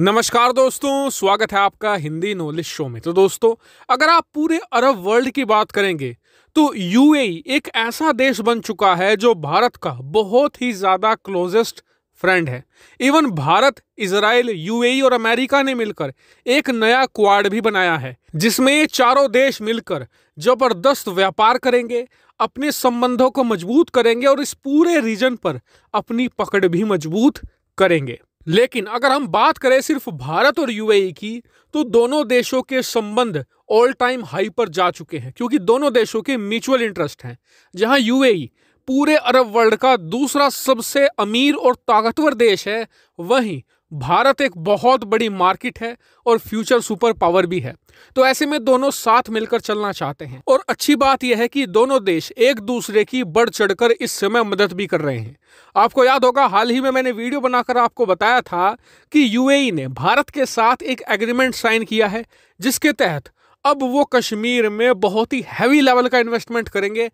नमस्कार दोस्तों स्वागत है आपका हिंदी नॉलेज शो में तो दोस्तों अगर आप पूरे अरब वर्ल्ड की बात करेंगे तो यूएई एक ऐसा देश बन चुका है जो भारत का बहुत ही ज़्यादा क्लोजेस्ट फ्रेंड है इवन भारत इसराइल यूएई और अमेरिका ने मिलकर एक नया क्वाड भी बनाया है जिसमें ये चारों देश मिलकर जबरदस्त व्यापार करेंगे अपने संबंधों को मजबूत करेंगे और इस पूरे रीजन पर अपनी पकड़ भी मजबूत करेंगे लेकिन अगर हम बात करें सिर्फ भारत और यूएई की तो दोनों देशों के संबंध ऑल टाइम हाई पर जा चुके हैं क्योंकि दोनों देशों के म्यूचुअल इंटरेस्ट हैं जहां यूएई पूरे अरब वर्ल्ड का दूसरा सबसे अमीर और ताकतवर देश है वहीं भारत एक बहुत बड़ी मार्केट है और फ्यूचर सुपर पावर भी है तो ऐसे में दोनों साथ मिलकर चलना चाहते हैं और अच्छी बात यह है कि दोनों देश एक दूसरे की बढ़ चढ़कर इस समय मदद भी कर रहे हैं आपको याद होगा हाल ही में मैंने वीडियो बनाकर आपको बताया था कि यूएई ने भारत के साथ एक एग्रीमेंट साइन किया है जिसके तहत अब वो कश्मीर में बहुत ही हैवी लेवल का इन्वेस्टमेंट करेंगे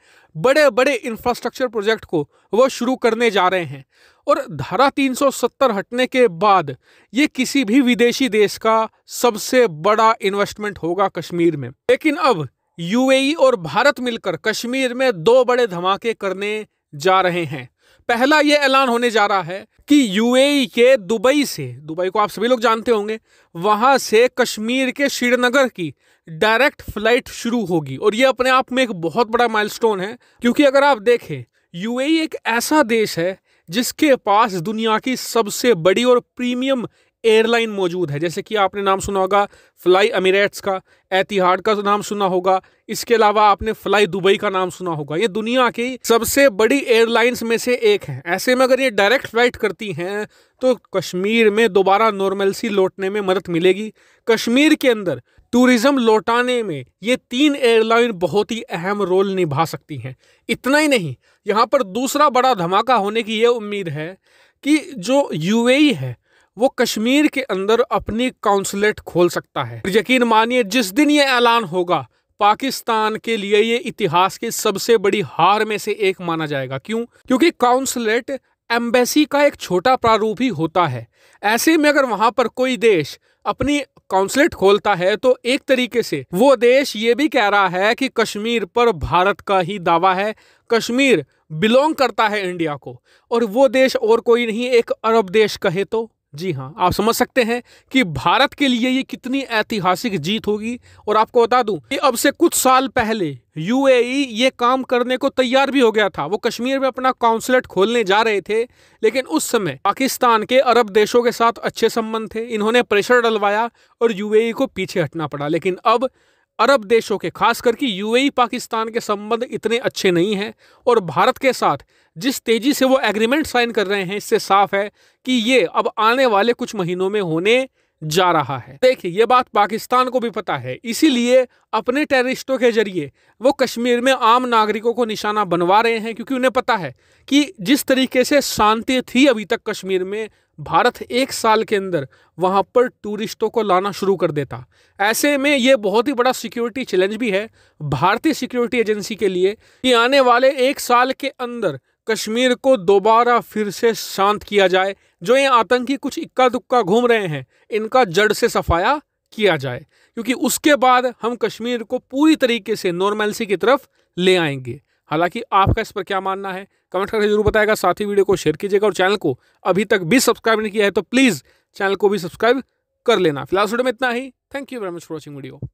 बड़े बड़े इंफ्रास्ट्रक्चर प्रोजेक्ट को वो शुरू करने जा रहे हैं और धारा 370 हटने के बाद ये किसी भी विदेशी देश का सबसे बड़ा इन्वेस्टमेंट होगा कश्मीर में लेकिन अब यूएई e और भारत मिलकर कश्मीर में दो बड़े धमाके करने जा रहे हैं पहला ये ऐलान होने जा रहा है कि यूएई के दुबई से दुबई को आप सभी लोग जानते होंगे वहां से कश्मीर के श्रीनगर की डायरेक्ट फ्लाइट शुरू होगी और ये अपने आप में एक बहुत बड़ा माइलस्टोन है क्योंकि अगर आप देखें यूएई एक ऐसा देश है जिसके पास दुनिया की सबसे बड़ी और प्रीमियम एयरलाइन मौजूद है जैसे कि आपने नाम सुना होगा फ्लाई अमीरेट्स का एतिहाड का तो नाम सुना होगा इसके अलावा आपने फ्लाई दुबई का नाम सुना होगा ये दुनिया की सबसे बड़ी एयरलाइंस में से एक है ऐसे में अगर ये डायरेक्ट फ्लाइट करती हैं तो कश्मीर में दोबारा नॉर्मलसी लौटने में मदद मिलेगी कश्मीर के अंदर टूरिज्म लौटाने में ये तीन एयरलाइन बहुत ही अहम रोल निभा सकती हैं इतना ही नहीं यहाँ पर दूसरा बड़ा धमाका होने की ये उम्मीद है कि जो यूएई है वो कश्मीर के अंदर अपनी काउंसलेट खोल सकता है यकीन मानिए जिस दिन ये ऐलान होगा पाकिस्तान के लिए ये इतिहास की सबसे बड़ी हार में से एक माना जाएगा क्यों क्योंकि काउंसलेट एम्बेसी का एक छोटा प्रारूप ही होता है ऐसे में अगर वहां पर कोई देश अपनी काउंसलेट खोलता है तो एक तरीके से वो देश ये भी कह रहा है कि कश्मीर पर भारत का ही दावा है कश्मीर बिलोंग करता है इंडिया को और वो देश और कोई नहीं एक अरब देश कहे तो जी हाँ आप समझ सकते हैं कि भारत के लिए ये कितनी ऐतिहासिक जीत होगी और आपको बता दूं कि अब से कुछ साल पहले यूएई ये काम करने को तैयार भी हो गया था वो कश्मीर में अपना काउंसलेट खोलने जा रहे थे लेकिन उस समय पाकिस्तान के अरब देशों के साथ अच्छे संबंध थे इन्होंने प्रेशर डलवाया और यूएई को पीछे हटना पड़ा लेकिन अब अरब देशों के खास करके यूएई पाकिस्तान के संबंध इतने अच्छे नहीं हैं और भारत के साथ जिस तेज़ी से वो एग्रीमेंट साइन कर रहे हैं इससे साफ है कि ये अब आने वाले कुछ महीनों में होने जा रहा है देखिए ये बात पाकिस्तान को भी पता है इसीलिए अपने टेररिस्टों के जरिए वो कश्मीर में आम नागरिकों को निशाना बनवा रहे हैं क्योंकि उन्हें पता है कि जिस तरीके से शांति थी अभी तक कश्मीर में भारत एक साल के अंदर वहाँ पर टूरिस्टों को लाना शुरू कर देता ऐसे में ये बहुत ही बड़ा सिक्योरिटी चैलेंज भी है भारतीय सिक्योरिटी एजेंसी के लिए कि आने वाले एक साल के अंदर कश्मीर को दोबारा फिर से शांत किया जाए जो ये आतंकी कुछ इक्का दुक्का घूम रहे हैं इनका जड़ से सफाया किया जाए क्योंकि उसके बाद हम कश्मीर को पूरी तरीके से नॉर्मेलसी की तरफ ले आएंगे हालांकि आपका इस पर क्या मानना है कमेंट करके जरूर बताएगा साथ ही वीडियो को शेयर कीजिएगा और चैनल को अभी तक भी सब्सक्राइब नहीं किया है तो प्लीज़ चैनल को भी सब्सक्राइब कर लेना फिलहाल वीडियो में इतना ही thank you very much for watching video